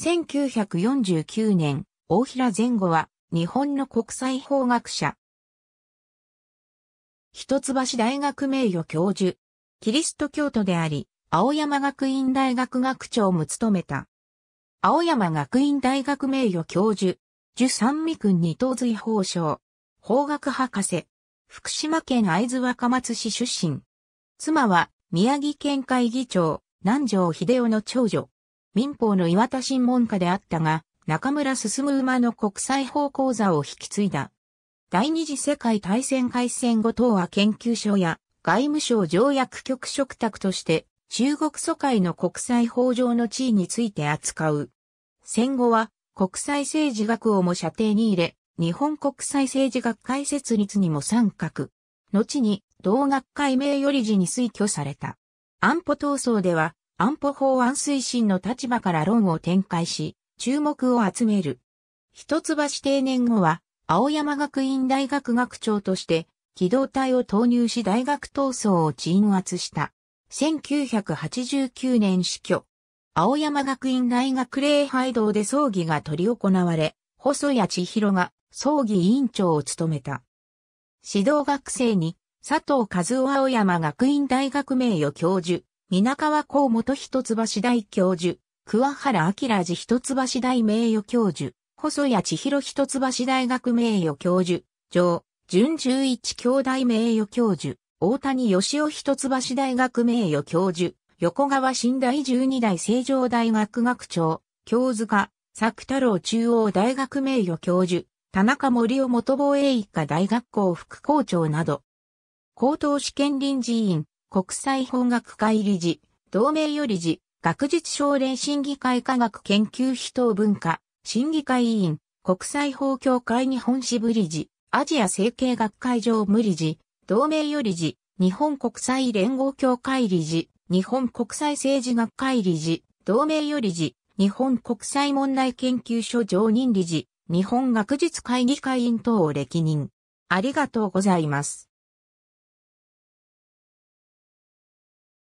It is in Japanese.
1949年、大平前後は、日本の国際法学者。一橋大学名誉教授。キリスト教徒であり、青山学院大学学長も務めた。青山学院大学名誉教授。樹三味君二等随法相。法学博士。福島県会津若松市出身。妻は宮城県会議長、南條秀夫の長女。民法の岩田新門下であったが、中村進馬の国際法講座を引き継いだ。第二次世界大戦開戦後等は研究所や外務省条約局職宅として中国疎開の国際法上の地位について扱う。戦後は国際政治学をも射程に入れ、日本国際政治学会設立にも参画。後に同学会名誉理事に推挙された。安保闘争では安保法案推進の立場から論を展開し、注目を集める。一橋定年後は、青山学院大学学長として、機動隊を投入し大学闘争を鎮圧した。1989年死去。青山学院大学礼拝堂で葬儀が執り行われ、細谷千尋が葬儀委員長を務めた。指導学生に佐藤和夫青山学院大学名誉教授、皆川幸元一橋大教授、桑原明寺一橋大名誉教授、細谷千尋一橋大学名誉教授、上、淳十一兄弟名誉教授、大谷義雄一橋大学名誉教授、横川新大十二代成城大学学長、京塚、作太郎中央大学名誉教授、田中森尾元防衛一家大学校副校長など、高等試験臨時委員、国際法学会理事、同盟よ理事、学術奨励審議会科学研究費等文化、審議会委員、国際法協会日本支部理事、アジア整形学会常務理事、同盟よ理事、日本国際連合協会理事、日本国際政治学会理事、同盟よ理事、日本国際問題研究所常任理事、日本学術会議会員等を歴任。ありがとうございます。